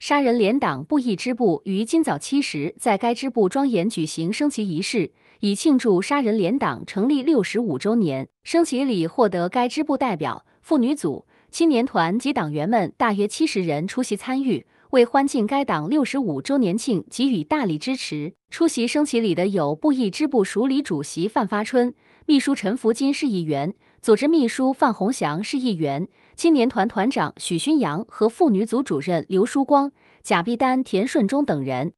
杀人连党布艺支部于今早七时在该支部庄严举行升旗仪式，以庆祝杀人连党成立六十五周年。升旗礼获得该支部代表妇女组、青年团及党员们大约七十人出席参与，为欢庆该党六十五周年庆给予大力支持。出席升旗礼的有布艺支部署理主席范发春、秘书陈福金市议员。组织秘书范洪祥是议员，青年团团长许勋阳和妇女组主任刘淑光、贾碧丹、田顺忠等人。